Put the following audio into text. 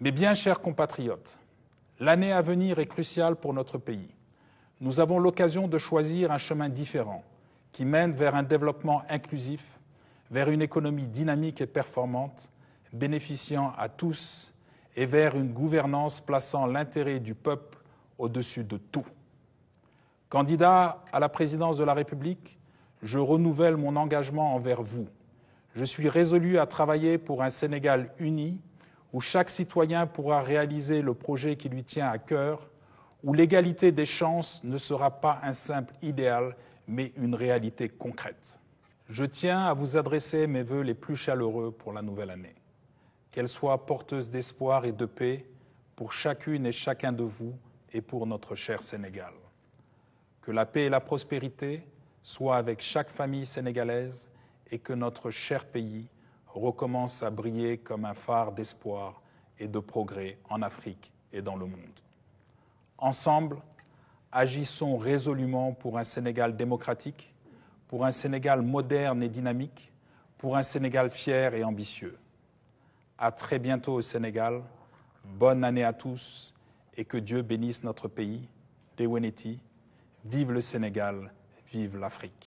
Mes bien chers compatriotes, l'année à venir est cruciale pour notre pays. Nous avons l'occasion de choisir un chemin différent qui mène vers un développement inclusif, vers une économie dynamique et performante, bénéficiant à tous, et vers une gouvernance plaçant l'intérêt du peuple au-dessus de tout. Candidat à la présidence de la République, je renouvelle mon engagement envers vous. Je suis résolu à travailler pour un Sénégal uni où chaque citoyen pourra réaliser le projet qui lui tient à cœur, où l'égalité des chances ne sera pas un simple idéal, mais une réalité concrète. Je tiens à vous adresser mes voeux les plus chaleureux pour la nouvelle année. Qu'elle soit porteuse d'espoir et de paix pour chacune et chacun de vous et pour notre cher Sénégal. Que la paix et la prospérité soient avec chaque famille sénégalaise et que notre cher pays recommence à briller comme un phare d'espoir et de progrès en Afrique et dans le monde. Ensemble, agissons résolument pour un Sénégal démocratique, pour un Sénégal moderne et dynamique, pour un Sénégal fier et ambitieux. À très bientôt au Sénégal. Bonne année à tous et que Dieu bénisse notre pays. Deweneti, vive le Sénégal, vive l'Afrique.